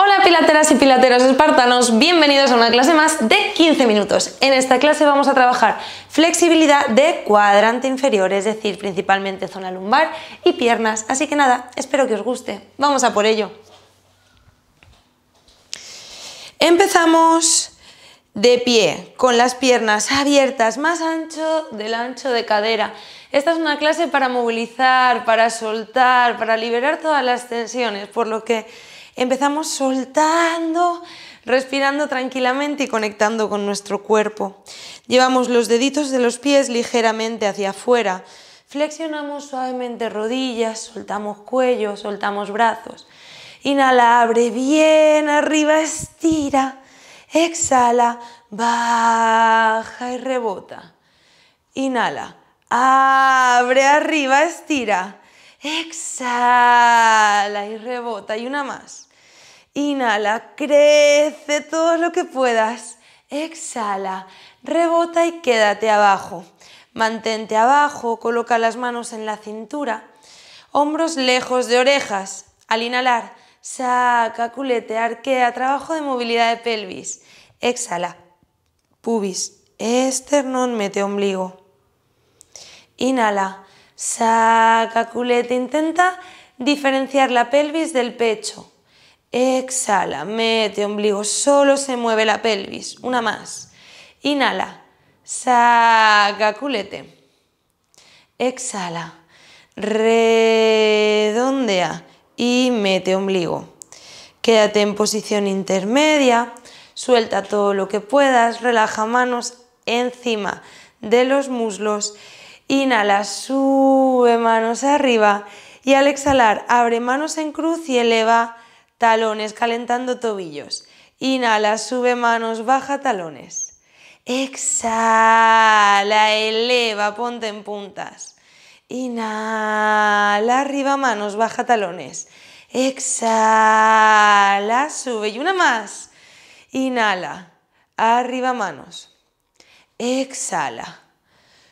Hola pilateras y pilateros espartanos, bienvenidos a una clase más de 15 minutos. En esta clase vamos a trabajar flexibilidad de cuadrante inferior, es decir, principalmente zona lumbar y piernas. Así que nada, espero que os guste. Vamos a por ello. Empezamos de pie, con las piernas abiertas, más ancho del ancho de cadera. Esta es una clase para movilizar, para soltar, para liberar todas las tensiones, por lo que empezamos soltando, respirando tranquilamente y conectando con nuestro cuerpo. Llevamos los deditos de los pies ligeramente hacia afuera. Flexionamos suavemente rodillas, soltamos cuello, soltamos brazos. Inhala, abre bien, arriba, estira. Exhala, baja y rebota. Inhala, abre, arriba, estira. Exhala y rebota. Y una más. Inhala, crece todo lo que puedas. Exhala, rebota y quédate abajo. Mantente abajo, coloca las manos en la cintura, hombros lejos de orejas. Al inhalar, saca, culete, arquea, trabajo de movilidad de pelvis. Exhala, pubis, esternón, mete ombligo. Inhala, saca, culete, intenta diferenciar la pelvis del pecho. Exhala, mete ombligo, solo se mueve la pelvis. Una más. Inhala, saca culete. Exhala, redondea y mete ombligo. Quédate en posición intermedia, suelta todo lo que puedas, relaja manos encima de los muslos. Inhala, sube manos arriba y al exhalar abre manos en cruz y eleva Talones calentando tobillos. Inhala, sube manos, baja talones. Exhala, eleva, ponte en puntas. Inhala, arriba manos, baja talones. Exhala, sube. Y una más. Inhala, arriba manos. Exhala,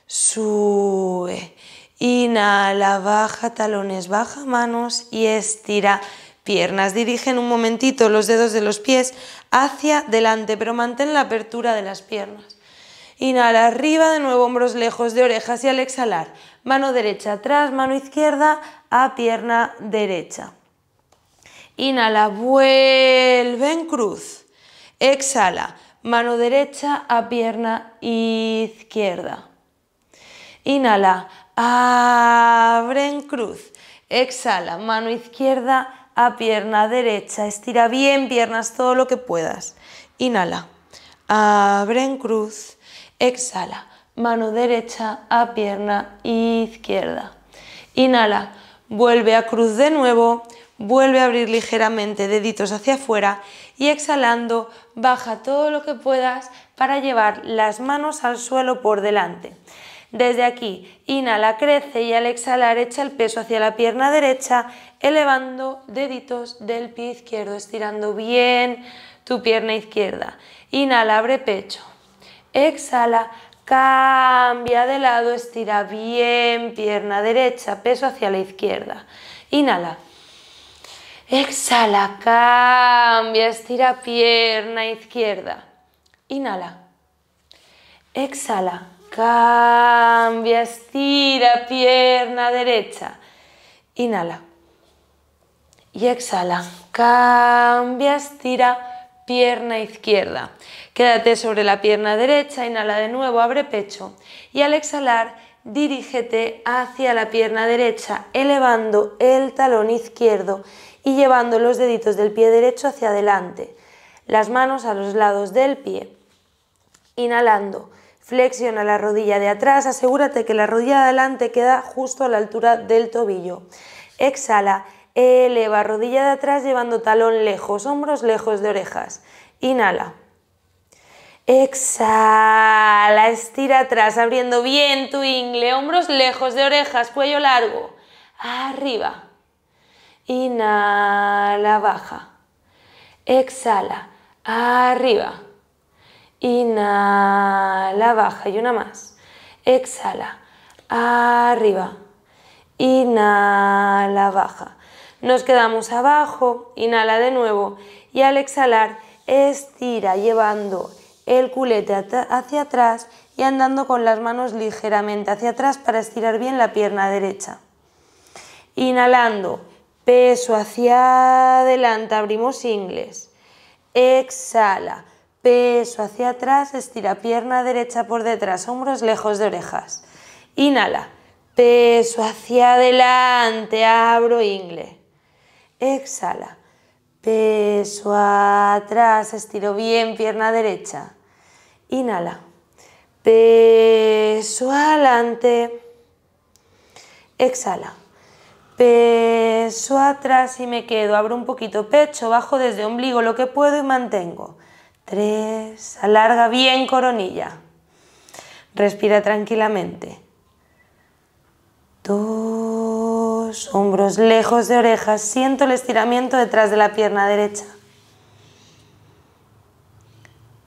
sube. Inhala, baja talones, baja manos y estira piernas. Dirigen un momentito los dedos de los pies hacia delante, pero mantén la apertura de las piernas. Inhala arriba, de nuevo hombros lejos de orejas y al exhalar, mano derecha atrás, mano izquierda a pierna derecha. Inhala, vuelven cruz. Exhala, mano derecha a pierna izquierda. Inhala, abren en cruz. Exhala, mano izquierda a pierna derecha. Estira bien piernas todo lo que puedas. Inhala. Abre en cruz. Exhala. Mano derecha a pierna izquierda. Inhala. Vuelve a cruz de nuevo. Vuelve a abrir ligeramente deditos hacia afuera y exhalando baja todo lo que puedas para llevar las manos al suelo por delante. Desde aquí, inhala, crece y al exhalar echa el peso hacia la pierna derecha, elevando deditos del pie izquierdo, estirando bien tu pierna izquierda. Inhala, abre pecho. Exhala, cambia de lado, estira bien pierna derecha, peso hacia la izquierda. Inhala. Exhala, cambia, estira pierna izquierda. Inhala. Exhala Cambia, estira pierna derecha. Inhala. Y exhala. Cambias, tira pierna izquierda. Quédate sobre la pierna derecha, inhala de nuevo, abre pecho. Y al exhalar, dirígete hacia la pierna derecha, elevando el talón izquierdo y llevando los deditos del pie derecho hacia adelante. Las manos a los lados del pie. Inhalando Flexiona la rodilla de atrás, asegúrate que la rodilla de adelante queda justo a la altura del tobillo. Exhala, eleva rodilla de atrás llevando talón lejos, hombros lejos de orejas. Inhala. Exhala, estira atrás, abriendo bien tu ingle, hombros lejos de orejas, cuello largo. Arriba. Inhala, baja. Exhala, arriba. Inhala, baja y una más. Exhala, arriba. Inhala, baja. Nos quedamos abajo, inhala de nuevo y al exhalar estira llevando el culete hacia atrás y andando con las manos ligeramente hacia atrás para estirar bien la pierna derecha. Inhalando, peso hacia adelante, abrimos ingles. Exhala Peso hacia atrás, estira pierna derecha por detrás, hombros lejos de orejas. Inhala. Peso hacia adelante, abro ingle. Exhala. Peso atrás, estiro bien pierna derecha. Inhala. Peso adelante. Exhala. Peso atrás y me quedo. Abro un poquito pecho, bajo desde ombligo lo que puedo y mantengo. 3. Alarga bien coronilla. Respira tranquilamente. Dos, Hombros lejos de orejas. Siento el estiramiento detrás de la pierna derecha.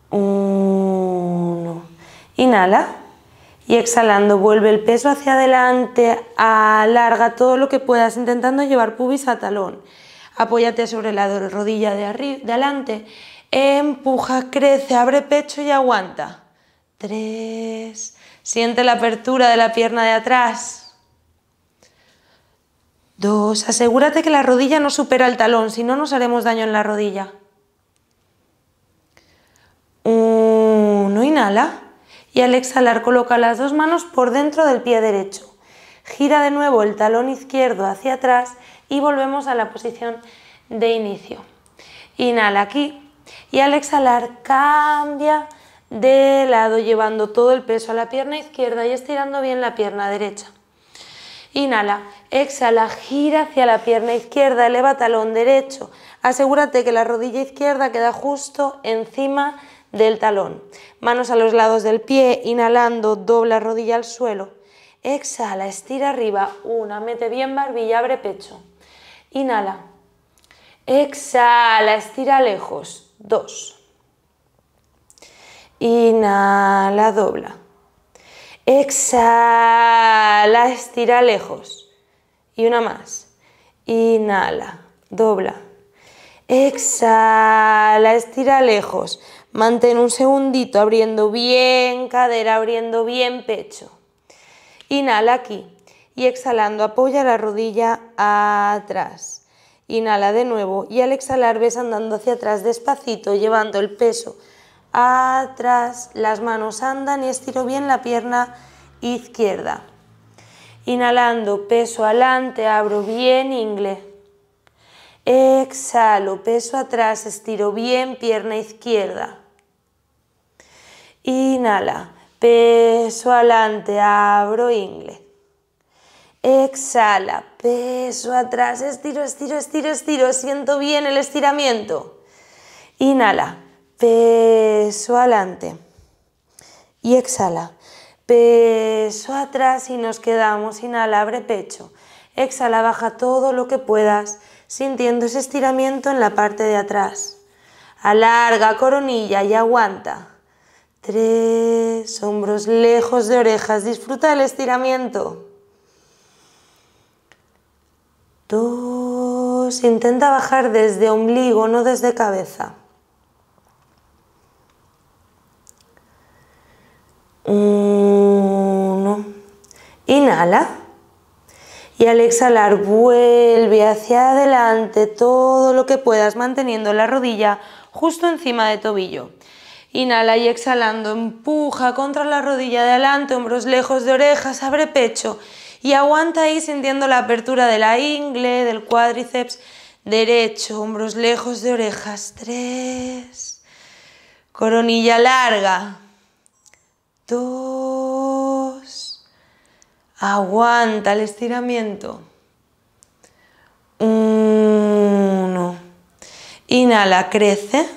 Uno, Inhala. Y exhalando, vuelve el peso hacia adelante, alarga todo lo que puedas, intentando llevar pubis a talón. Apóyate sobre la rodilla de, de adelante Empuja, crece, abre pecho y aguanta. Tres. Siente la apertura de la pierna de atrás. Dos. Asegúrate que la rodilla no supera el talón, si no nos haremos daño en la rodilla. Uno. Inhala. Y al exhalar coloca las dos manos por dentro del pie derecho. Gira de nuevo el talón izquierdo hacia atrás y volvemos a la posición de inicio. Inhala aquí, y al exhalar cambia de lado llevando todo el peso a la pierna izquierda y estirando bien la pierna derecha. Inhala, exhala, gira hacia la pierna izquierda, eleva talón derecho. Asegúrate que la rodilla izquierda queda justo encima del talón. Manos a los lados del pie, inhalando, dobla rodilla al suelo. Exhala, estira arriba, una, mete bien barbilla, abre pecho. Inhala, exhala, estira lejos dos. Inhala, dobla. Exhala, estira lejos. Y una más. Inhala, dobla. Exhala, estira lejos. Mantén un segundito abriendo bien cadera, abriendo bien pecho. Inhala aquí y exhalando apoya la rodilla atrás. Inhala de nuevo y al exhalar ves andando hacia atrás despacito, llevando el peso atrás, las manos andan y estiro bien la pierna izquierda. Inhalando, peso adelante, abro bien ingle. Exhalo, peso atrás, estiro bien pierna izquierda. Inhala, peso adelante, abro ingle. Exhala, peso atrás, estiro, estiro, estiro, estiro, siento bien el estiramiento. Inhala, peso adelante. Y exhala, peso atrás y nos quedamos. Inhala, abre pecho. Exhala, baja todo lo que puedas, sintiendo ese estiramiento en la parte de atrás. Alarga coronilla y aguanta. Tres hombros lejos de orejas, disfruta el estiramiento. Dos. Intenta bajar desde ombligo, no desde cabeza. Uno. Inhala. Y al exhalar vuelve hacia adelante todo lo que puedas manteniendo la rodilla justo encima de tobillo. Inhala y exhalando empuja contra la rodilla de adelante, hombros lejos de orejas, abre pecho y aguanta ahí sintiendo la apertura de la ingle, del cuádriceps derecho, hombros lejos de orejas, tres, coronilla larga, dos, aguanta el estiramiento, uno, inhala, crece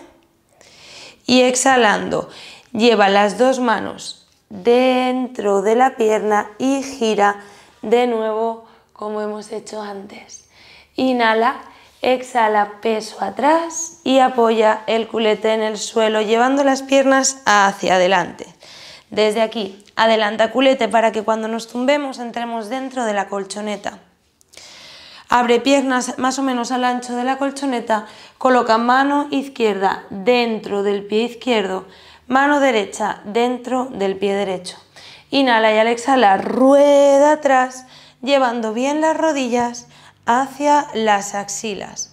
y exhalando, lleva las dos manos dentro de la pierna y gira de nuevo como hemos hecho antes. Inhala, exhala, peso atrás y apoya el culete en el suelo llevando las piernas hacia adelante. Desde aquí, adelanta culete para que cuando nos tumbemos entremos dentro de la colchoneta. Abre piernas más o menos al ancho de la colchoneta, coloca mano izquierda dentro del pie izquierdo, mano derecha dentro del pie derecho. Inhala y al exhalar, rueda atrás, llevando bien las rodillas hacia las axilas.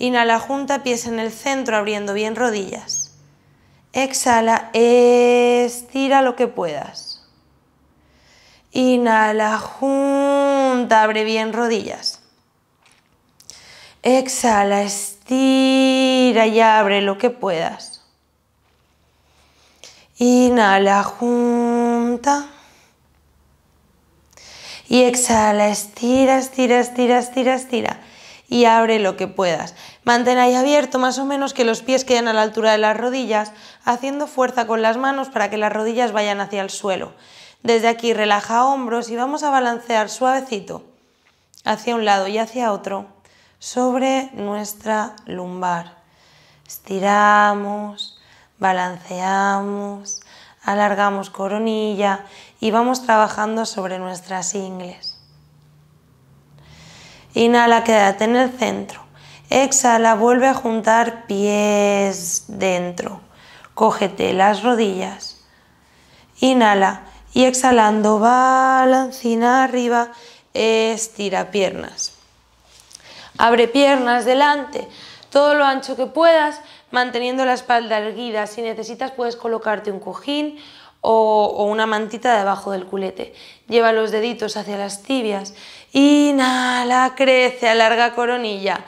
Inhala, junta pies en el centro, abriendo bien rodillas. Exhala, estira lo que puedas. Inhala, junta, abre bien rodillas. Exhala, estira y abre lo que puedas. Inhala, junta. Y exhala, estira, estira, estira, estira, estira. Y abre lo que puedas. Mantén ahí abierto más o menos que los pies queden a la altura de las rodillas, haciendo fuerza con las manos para que las rodillas vayan hacia el suelo. Desde aquí relaja hombros y vamos a balancear suavecito hacia un lado y hacia otro sobre nuestra lumbar. Estiramos, balanceamos, alargamos coronilla y vamos trabajando sobre nuestras ingles. Inhala, quédate en el centro. Exhala, vuelve a juntar pies dentro. Cógete las rodillas. Inhala y exhalando, balancina arriba, estira piernas. Abre piernas delante, todo lo ancho que puedas, manteniendo la espalda erguida. Si necesitas puedes colocarte un cojín o, una mantita debajo del culete. Lleva los deditos hacia las tibias. Inhala, crece, alarga coronilla.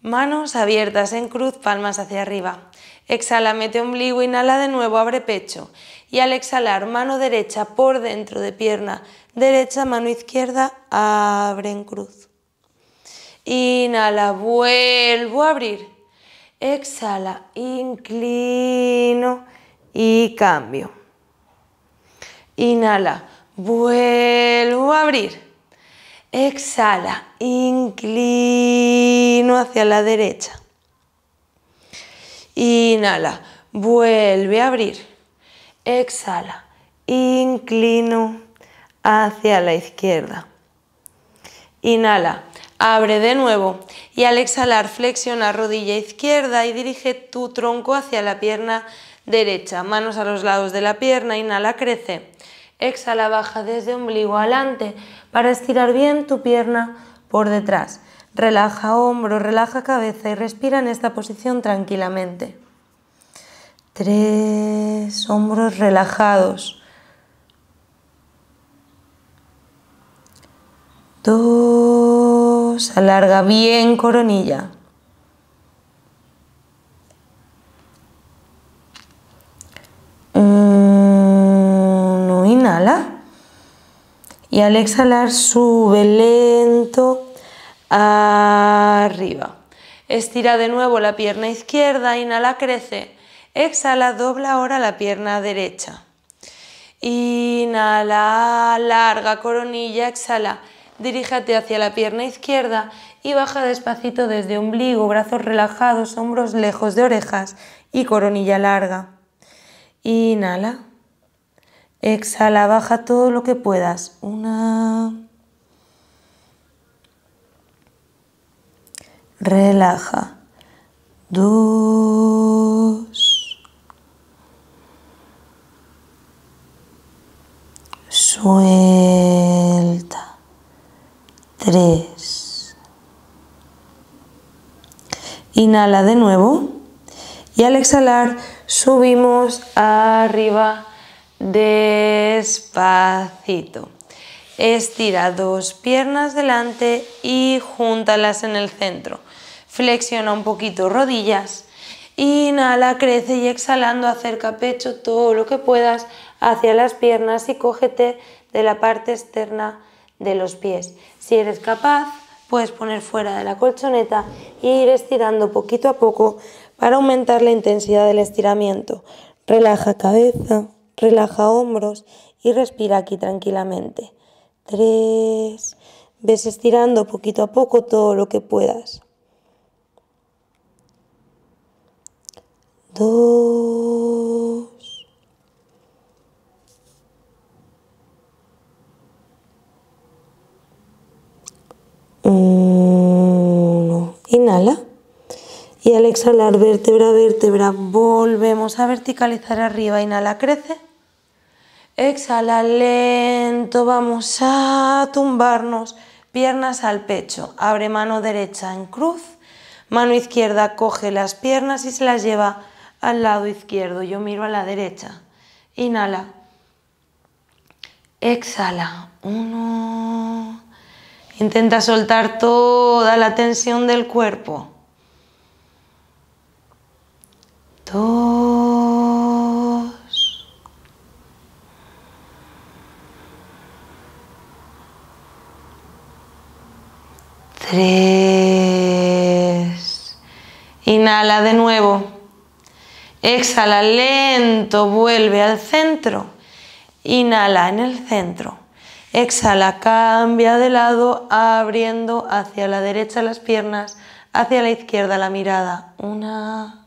Manos abiertas en cruz, palmas hacia arriba. Exhala, mete ombligo, inhala de nuevo, abre pecho. Y al exhalar, mano derecha por dentro de pierna derecha, mano izquierda, abre en cruz. Inhala, vuelvo a abrir. Exhala, inclino y cambio inhala, vuelvo a abrir, exhala, inclino hacia la derecha, inhala, vuelve a abrir, exhala, inclino hacia la izquierda. Inhala, abre de nuevo y al exhalar flexiona rodilla izquierda y dirige tu tronco hacia la pierna Derecha, manos a los lados de la pierna, inhala, crece. Exhala, baja desde ombligo adelante para estirar bien tu pierna por detrás. Relaja hombros, relaja cabeza y respira en esta posición tranquilamente. Tres hombros relajados. Dos, alarga bien coronilla. Mm, inhala. Y al exhalar sube lento arriba. Estira de nuevo la pierna izquierda, inhala, crece. Exhala, dobla ahora la pierna derecha. Inhala, larga coronilla, exhala. Diríjate hacia la pierna izquierda y baja despacito desde ombligo, brazos relajados, hombros lejos de orejas y coronilla larga. Inhala. Exhala, baja todo lo que puedas. Una. Relaja. Dos. Suelta. Tres. Inhala de nuevo. Y al exhalar, subimos arriba despacito. Estira dos piernas delante y júntalas en el centro. Flexiona un poquito rodillas. Inhala, crece y exhalando acerca pecho todo lo que puedas hacia las piernas y cógete de la parte externa de los pies. Si eres capaz, puedes poner fuera de la colchoneta e ir estirando poquito a poco para aumentar la intensidad del estiramiento, relaja cabeza, relaja hombros y respira aquí tranquilamente. Tres. Ves estirando poquito a poco todo lo que puedas. Dos. Uno. Inhala y al exhalar vértebra vértebra volvemos a verticalizar arriba, inhala, crece. Exhala lento, vamos a tumbarnos, piernas al pecho, abre mano derecha en cruz, mano izquierda coge las piernas y se las lleva al lado izquierdo, yo miro a la derecha, inhala, exhala, uno, intenta soltar toda la tensión del cuerpo, dos, tres. Inhala de nuevo. Exhala lento, vuelve al centro. Inhala en el centro. Exhala, cambia de lado, abriendo hacia la derecha las piernas, hacia la izquierda la mirada. Una,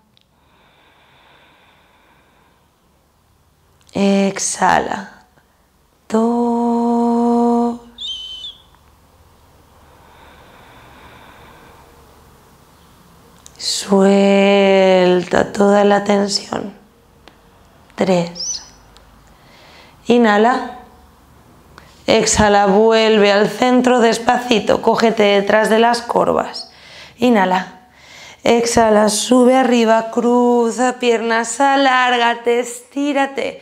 Exhala. Dos. Suelta toda la tensión. Tres. Inhala. Exhala, vuelve al centro despacito, cógete detrás de las corvas. Inhala. Exhala, sube arriba, cruza piernas, alárgate, estírate.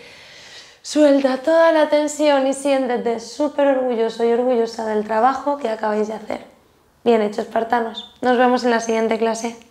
Suelta toda la tensión y siéntete súper orgulloso y orgullosa del trabajo que acabáis de hacer. Bien hecho, espartanos. Nos vemos en la siguiente clase.